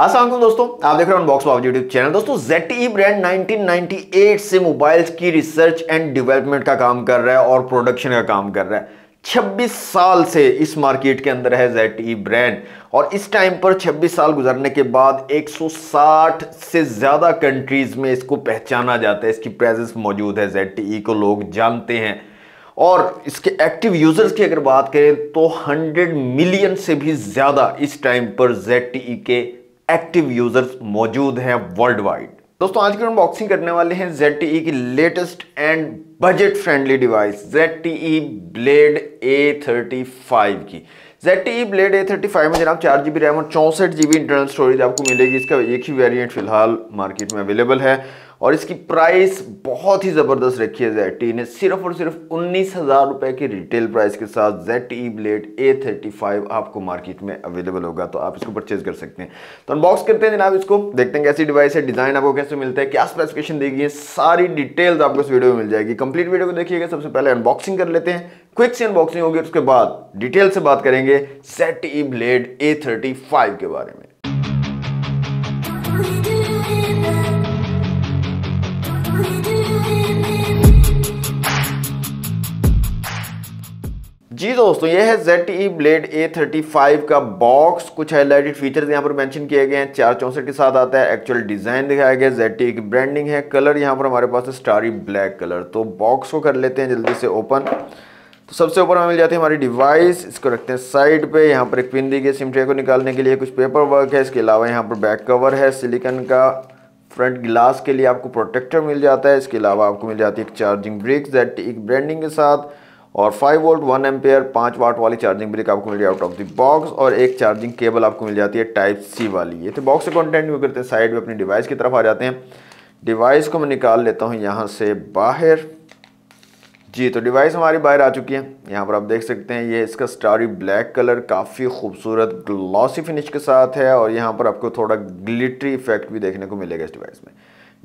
असलम दोस्तों आप देख रहे हैं अनबॉक्स बाबू यूट्यूब चैनल दोस्तों ZTE ब्रांड 1998 से मोबाइल्स की रिसर्च एंड डेवलपमेंट का काम कर रहा है और प्रोडक्शन का काम कर रहा है 26 साल से इस मार्केट के अंदर है ZTE ब्रांड और इस टाइम पर 26 साल गुजरने के बाद 160 से ज़्यादा कंट्रीज़ में इसको पहचाना जाता है इसकी प्रेजेंस मौजूद है ई e को लोग जानते हैं और इसके एक्टिव यूज़र्स की अगर बात करें तो हंड्रेड मिलियन से भी ज़्यादा इस टाइम पर जेट e के एक्टिव यूजर्स मौजूद हैं वर्ल्ड वाइड दोस्तों आज की अनबॉक्सिंग करने वाले हैं ZTE की latest and budget friendly device ZTE blade A35 की ZTE ब्लेड A35 में जनाब चार जी बी रैम और चौंसठ जी बी इंटरनल स्टोरेज आपको मिलेगी इसका एक ही वेरिएंट फिलहाल मार्केट में अवेलेबल है और इसकी प्राइस बहुत ही ज़बरदस्त रखी है जेड टी ने सिर्फ और सिर्फ उन्नीस हज़ार रुपये की रिटेल प्राइस के साथ Z E blade A thirty five आपको मार्केट में अवेलेबल होगा तो आप इसको परचेज कर सकते हैं तो अनबॉक्स करते हैं जनाब इसको देखते हैं कैसी डिवाइस है डिज़ाइन आपको कैसे मिलता है क्या स्पेसिफिकेशन देगी सारी डिटेल्स आपको इस वीडियो में मिल जाएगी कंप्लीट वीडियो को देखिएगा सबसे पहले अनबॉक्सिंग कर लेते हैं क्विक से अनबॉक्सिंग होगी उसके बाद डिटेल से बात करेंगे सेट E blade A thirty five के बारे में जी दोस्तों ये है Z E blade A thirty five का बॉक्स कुछ हाईलाइटेड फीचर्स यहाँ पर मेंशन किए गए हैं चार चौंसठ के साथ आता है एक्चुअल डिज़ाइन दिखाया गया जेड टी e की ब्रांडिंग है कलर यहाँ पर हमारे पास है स्टारी ब्लैक कलर तो बॉक्स को कर लेते हैं जल्दी से ओपन तो सबसे ऊपर हमें मिल जाती है हमारी डिवाइस इसको रखते हैं साइड पे यहाँ पर एक पिन दी गई सिम ट्रे को निकालने के लिए कुछ पेपर वर्क है इसके अलावा यहाँ पर बैक कवर है सिलिकन का फ्रंट ग्लास के लिए आपको प्रोटेक्टर मिल जाता है इसके अलावा आपको मिल जाती है एक चार्जिंग जेड टी एक ब्रांडिंग के साथ और 5 वोल्ट 1 एम्पेयर 5 वाट वाली चार्जिंग ब्रिक आपको मिल रही है आउट ऑफ द बॉक्स और एक चार्जिंग केबल आपको मिल जाती है टाइप सी वाली ये तो बॉक्स से यू करते हैं साइड में अपनी डिवाइस की तरफ आ जाते हैं डिवाइस को मैं निकाल लेता हूँ यहाँ से बाहर जी तो डिवाइस हमारी बाहर आ चुकी है यहाँ पर आप देख सकते हैं ये इसका स्टारी ब्लैक कलर काफ़ी खूबसूरत ग्लॉसी फिनिश के साथ है और यहाँ पर आपको थोड़ा ग्लिटरी इफेक्ट भी देखने को मिलेगा इस डिवाइस में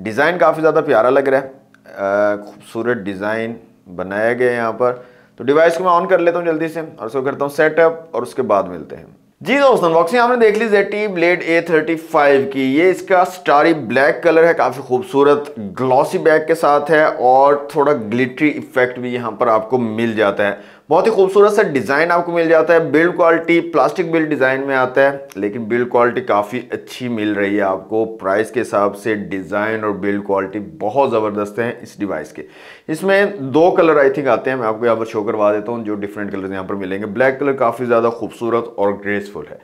डिज़ाइन काफ़ी ज़्यादा प्यारा लग रहा है खूबसूरत डिज़ाइन बनाया गया यहाँ पर तो डिवाइस को मैं ऑन कर लेता हूँ जल्दी से और उसको करता हूँ सेटअप और उसके बाद मिलते हैं जी दोस्तों अनबॉक्सिंग आपने देख ली Z T blade A thirty five की ये इसका स्टारी ब्लैक कलर है काफ़ी खूबसूरत ग्लॉसी बैग के साथ है और थोड़ा ग्लिटरी इफेक्ट भी यहाँ पर आपको मिल जाता है बहुत ही खूबसूरत सा डिज़ाइन आपको मिल जाता है build quality plastic build design में आता है लेकिन बिल्ड क्वालिटी काफ़ी अच्छी मिल रही है आपको प्राइस के हिसाब से डिज़ाइन और बिल्ड क्वालिटी बहुत ज़बरदस्त है इस डिवाइस के इसमें दो कलर आई थिंक आते हैं मैं आपको यहाँ पर शो करवा देता हूँ जो डिफरेंट कलर यहाँ पर मिलेंगे ब्लैक कलर काफ़ी ज़्यादा खूबसूरत और ग्रेसफुल है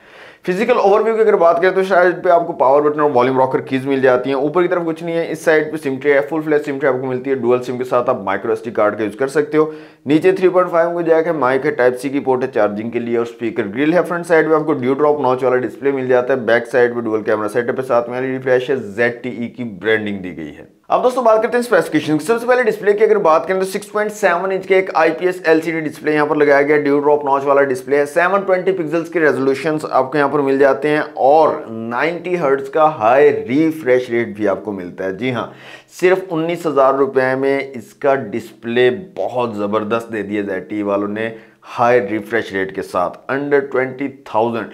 फिजिकल ओवरव्यू की अगर बात करें तो साइड पे आपको पावर बटन और वॉल्यूम रॉकर कीज मिल जाती है ऊपर की तरफ कुछ नहीं है इस साइड पे sim tray full flash sim tray आपको मिलती है डुअल सिम के साथ आप माइक्रो टी कार्ड का यूज कर सकते हो नीचे थ्री पॉइंट फाइव में जाकर माइक है टाइप सी की पोर्ट है चार्जिंग के लिए और स्पीकर ग्रिल है फ्रंट साइड में आपको ड्यू ड्रॉप नॉच वाला डिस्प्ले मिल जाता है बैक साइड में डुअल कैमरा सेटअप है साथ में एलईडी फ्लैश e है जेड e की ब्रांडिंग दी गई है अब दोस्तों बात करते हैं स्पेसिफिकेशन सबसे पहले डिस्प्ले की अगर बात करें तो 6.7 इंच के एक आईपीएस एलसीडी डिस्प्ले यहाँ पर लगाया गया ड्यू ड्रॉप नॉच वाला डिस्प्ले है 720 पिक्सल्स के रेजोल्यूशन आपको यहाँ पर मिल जाते हैं और 90 हर्ट्स का हाई रिफ्रेश रेट भी आपको मिलता है जी हाँ सिर्फ उन्नीस हज़ार में इसका डिस्प्ले बहुत ज़बरदस्त दे दिया जैटी वालों ने हाई रिफ्रेश रेट के साथ अंडर ट्वेंटी थाउजेंड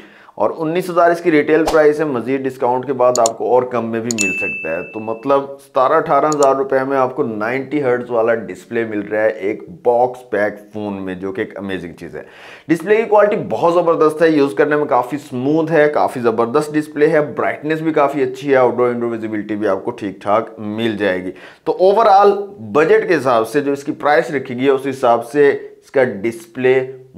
और उन्नीस हज़ार इसकी रिटेल प्राइस है मज़ीद डिस्काउंट के बाद आपको और कम में भी मिल सकता है तो मतलब सतारह अठारह हज़ार रुपये में आपको 90 हर्ट्ज़ वाला डिस्प्ले मिल रहा है एक बॉक्स पैक फ़ोन में जो कि एक अमेजिंग चीज़ है डिस्प्ले की क्वालिटी बहुत ज़बरदस्त है यूज़ करने में काफ़ी स्मूथ है काफ़ी ज़बरदस्त डिस्प्ले है ब्राइटनेस भी काफ़ी अच्छी है आउटडोर इंडोर विजिबिलिटी भी आपको ठीक ठाक मिल जाएगी तो ओवरऑल बजट के हिसाब से जो इसकी प्राइस रखी गई है उस हिसाब से इसका डिस्प्ले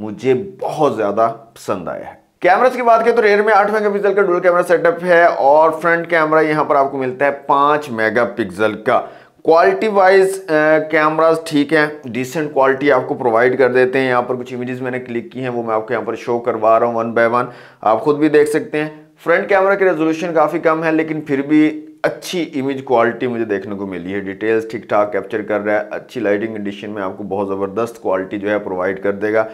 मुझे बहुत ज़्यादा पसंद आया है कैमराज की बात करें तो रेयर में आठ पिक्सल का डुअल कैमरा सेटअप है और फ्रंट कैमरा यहाँ पर आपको मिलता है मेगा मेगापिक्सल का क्वालिटी वाइज कैमराज ठीक है डिसेंट क्वालिटी आपको प्रोवाइड कर देते हैं यहाँ पर कुछ इमेजेस मैंने क्लिक की हैं वो मैं आपको यहाँ पर शो करवा रहा हूँ वन बाय वन आप खुद भी देख सकते हैं फ्रंट कैमरा की रेजोल्यूशन काफ़ी कम है लेकिन फिर भी अच्छी इमेज क्वालिटी मुझे देखने को मिली है डिटेल्स ठीक ठाक कैप्चर कर रहा है अच्छी लाइटिंग कंडीशन में आपको बहुत ज़बरदस्त क्वालिटी जो है प्रोवाइड कर देगा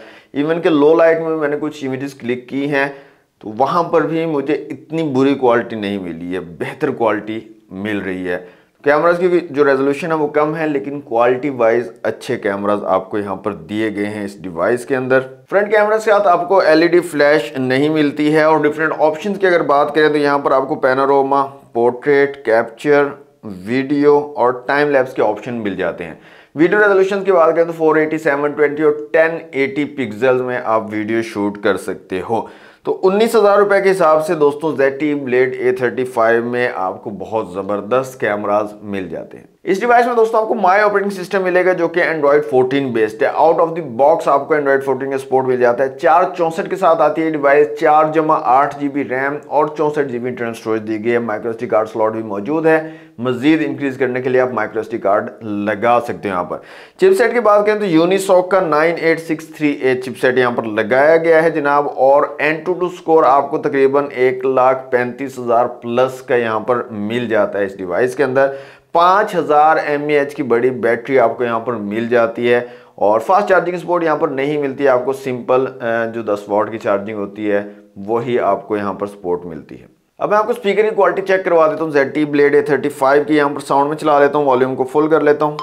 इवन के लो लाइट में मैंने कुछ इमेजेस क्लिक की हैं तो वहाँ पर भी मुझे इतनी बुरी क्वालिटी नहीं मिली है बेहतर क्वालिटी मिल रही है कैमराज की जो रेजोल्यूशन है वो कम है लेकिन क्वालिटी वाइज अच्छे कैमराज आपको यहाँ पर दिए गए हैं इस डिवाइस के अंदर फ्रंट कैमरा के साथ आपको एलईडी फ्लैश e नहीं मिलती है और डिफरेंट ऑप्शंस की अगर बात करें तो यहाँ पर आपको पैनारोमा पोर्ट्रेट कैप्चर वीडियो और टाइम लैब्स के ऑप्शन मिल जाते हैं वीडियो रेजोल्यूशन की बात करें तो 480, 720 और 1080 पिक्सल्स में आप वीडियो शूट कर सकते हो तो उन्नीस हज़ार रुपये के हिसाब से दोस्तों Z T blade A thirty five में आपको बहुत ज़बरदस्त कैमराज मिल जाते हैं इस डिवाइस में दोस्तों आपको माई ऑपरेटिंग सिस्टम मिलेगा जो कि एंड्रॉइड 14 बेस्ड है आउट ऑफ द बॉक्स आपको एंड्रॉइड 14 का सपोर्ट मिल जाता है चार चौंसठ के साथ आती है डिवाइस चार जमा आठ जी रैम और चौंसठ जी बी स्टोरेज दी गई है माइक्रोस्टी कार्ड स्लॉट भी मौजूद है मजीद इंक्रीज करने के लिए आप माइक्रोस्टी कार्ड लगा सकते हैं यहाँ पर चिपसेट की बात करें तो यूनिसॉक का nine eight six three eight chipset यहाँ पर लगाया गया है जनाब और एन टू टू स्कोर आपको तकरीबन एक लाख पैंतीस हज़ार प्लस का यहाँ पर मिल जाता है इस डिवाइस के अंदर पाँच हज़ार एम की बड़ी बैटरी आपको यहाँ पर मिल जाती है और फास्ट चार्जिंग स्पोर्ट यहाँ पर नहीं मिलती है आपको सिंपल जो 10 वॉट की चार्जिंग होती है वही आपको यहाँ पर सपोर्ट मिलती है अब मैं आपको स्पीकर की क्वालिटी चेक करवा देता हूँ Z T blade A thirty five की यहाँ पर साउंड में चला लेता हूँ वॉल्यूम को फुल कर लेता हूँ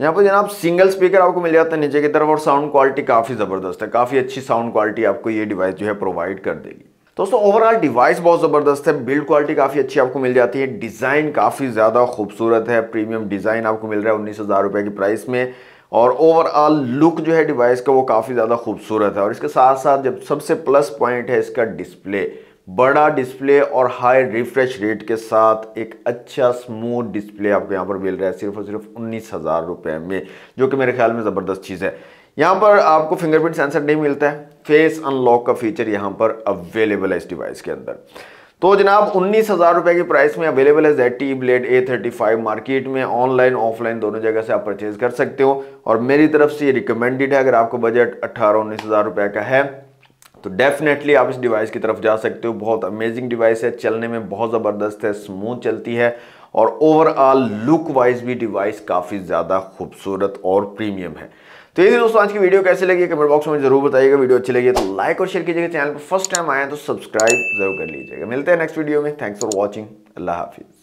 यहाँ पर जनाब सिंगल स्पीकर आपको मिल जाता है नीचे की तरफ और साउंड क्वालिटी काफ़ी ज़बरदस्त है काफ़ी अच्छी साउंड क्वालिटी आपको ये डिवाइस जो है प्रोवाइड कर देगी दोस्तों ओवरऑल डिवाइस बहुत ज़बरदस्त है बिल्ड क्वालिटी काफ़ी अच्छी आपको मिल जाती है डिज़ाइन काफ़ी ज़्यादा खूबसूरत है प्रीमियम डिज़ाइन आपको मिल रहा है उन्नीस हज़ार रुपये की प्राइस में और ओवरऑल लुक जो है डिवाइस का वो काफ़ी ज़्यादा खूबसूरत है और इसके साथ साथ जब सबसे प्लस पॉइंट है इसका डिस्प्ले बड़ा डिस्प्ले और हाई रिफ्रेश रेट के साथ एक अच्छा स्मूथ डिस्प्ले आपको यहाँ पर मिल रहा है सिर्फ और सिर्फ उन्नीस हज़ार रुपये में जो कि मेरे ख्याल में ज़बरदस्त चीज़ है यहाँ पर आपको फिंगरप्रिंट सेंसर नहीं मिलता है फेस अनलॉक का फीचर यहाँ पर अवेलेबल है इस डिवाइस के अंदर तो जनाब उन्नीस हज़ार रुपये की प्राइस में अवेलेबल है Z T blade A thirty five market में ऑनलाइन ऑफलाइन दोनों जगह से आप परचेज कर सकते हो और मेरी तरफ से ये रिकमेंडेड है अगर आपको बजट अट्ठारह उन्नीस हज़ार रुपये का है तो डेफिनेटली आप इस डिवाइस की तरफ जा सकते हो बहुत अमेजिंग डिवाइस है चलने में बहुत ज़बरदस्त है स्मूथ चलती है और ओवरऑल लुक वाइज भी डिवाइस काफ़ी ज़्यादा खूबसूरत और प्रीमियम है तो यही दोस्तों आज की वीडियो कैसे लगी कमेंट बॉक्स में जरूर बताइएगा वीडियो अच्छी लगी तो लाइक और शेयर कीजिएगा चैनल पर फर्स्ट टाइम आए तो सब्सक्राइब जरूर कर लीजिएगा मिलते हैं नेक्स्ट वीडियो में थैंक्स फॉर वॉचिंग अल्लाह हाफिज़